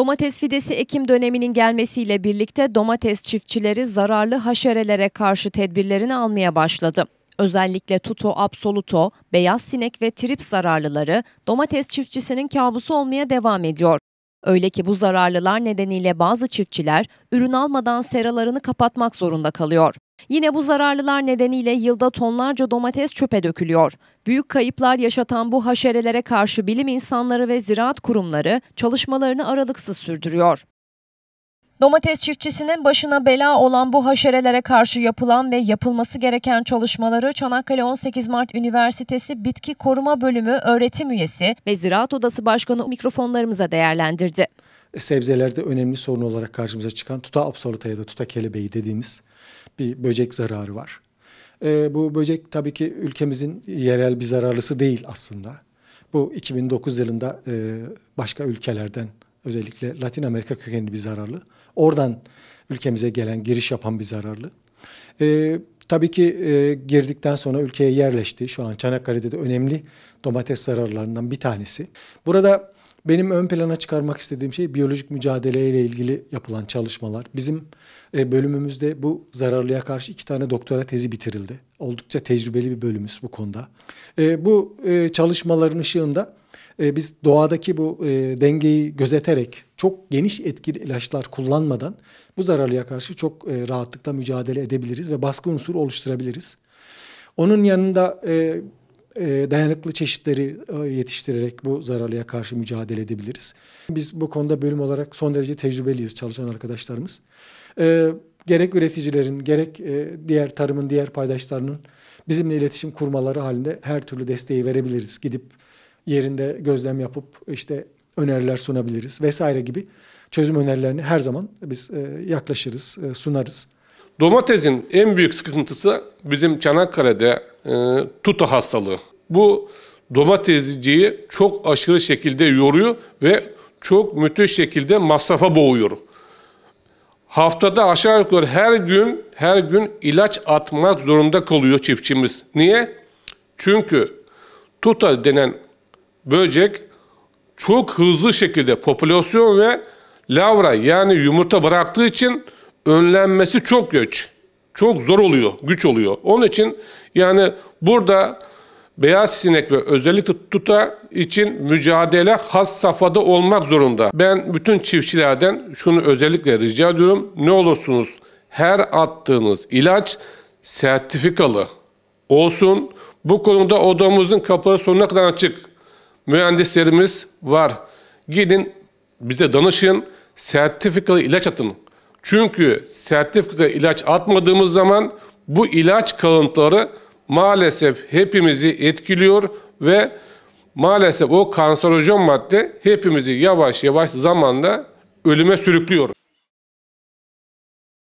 Domates fidesi ekim döneminin gelmesiyle birlikte domates çiftçileri zararlı haşerelere karşı tedbirlerini almaya başladı. Özellikle tuto absoluto, beyaz sinek ve trip zararlıları domates çiftçisinin kabusu olmaya devam ediyor. Öyle ki bu zararlılar nedeniyle bazı çiftçiler ürün almadan seralarını kapatmak zorunda kalıyor. Yine bu zararlılar nedeniyle yılda tonlarca domates çöpe dökülüyor. Büyük kayıplar yaşatan bu haşerelere karşı bilim insanları ve ziraat kurumları çalışmalarını aralıksız sürdürüyor. Domates çiftçisinin başına bela olan bu haşerelere karşı yapılan ve yapılması gereken çalışmaları Çanakkale 18 Mart Üniversitesi Bitki Koruma Bölümü öğretim üyesi ve Ziraat Odası Başkanı mikrofonlarımıza değerlendirdi. Sebzelerde önemli sorun olarak karşımıza çıkan tuta absoluta ya da tuta kelebeği dediğimiz bir böcek zararı var. E, bu böcek tabii ki ülkemizin yerel bir zararlısı değil aslında. Bu 2009 yılında e, başka ülkelerden Özellikle Latin Amerika kökenli bir zararlı. Oradan ülkemize gelen, giriş yapan bir zararlı. Ee, tabii ki e, girdikten sonra ülkeye yerleşti. Şu an Çanakkale'de de önemli domates zararlarından bir tanesi. Burada benim ön plana çıkarmak istediğim şey biyolojik mücadeleyle ilgili yapılan çalışmalar. Bizim e, bölümümüzde bu zararlıya karşı iki tane doktora tezi bitirildi. Oldukça tecrübeli bir bölümümüz bu konuda. E, bu e, çalışmaların ışığında e, biz doğadaki bu e, dengeyi gözeterek çok geniş etkili ilaçlar kullanmadan bu zararlıya karşı çok e, rahatlıkla mücadele edebiliriz ve baskı unsuru oluşturabiliriz. Onun yanında dayanıklı çeşitleri yetiştirerek bu zararlıya karşı mücadele edebiliriz. Biz bu konuda bölüm olarak son derece tecrübeliyiz çalışan arkadaşlarımız. gerek üreticilerin gerek diğer tarımın diğer paydaşlarının bizimle iletişim kurmaları halinde her türlü desteği verebiliriz. Gidip yerinde gözlem yapıp işte öneriler sunabiliriz vesaire gibi çözüm önerilerini her zaman biz e, yaklaşırız, e, sunarız. Domatesin en büyük sıkıntısı bizim Çanakkale'de e, tuta hastalığı. Bu domatesciyi çok aşırı şekilde yoruyor ve çok müthiş şekilde masrafa boğuyor. Haftada aşağı yukarı her gün her gün ilaç atmak zorunda kalıyor çiftçimiz. Niye? Çünkü tuta denen böcek çok hızlı şekilde popülasyon ve lavra yani yumurta bıraktığı için önlenmesi çok güç. Çok zor oluyor, güç oluyor. Onun için yani burada beyaz sinek ve özellikle tuta için mücadele has safhada olmak zorunda. Ben bütün çiftçilerden şunu özellikle rica ediyorum. Ne olursunuz her attığınız ilaç sertifikalı olsun. Bu konuda odamızın kapısı sonuna kadar açık mühendislerimiz var. Gidin bize danışın, sertifikalı ilaç atın. Çünkü sertifika ilaç atmadığımız zaman bu ilaç kalıntıları maalesef hepimizi etkiliyor ve maalesef o kanserojen madde hepimizi yavaş yavaş zamanla ölüme sürüklüyor.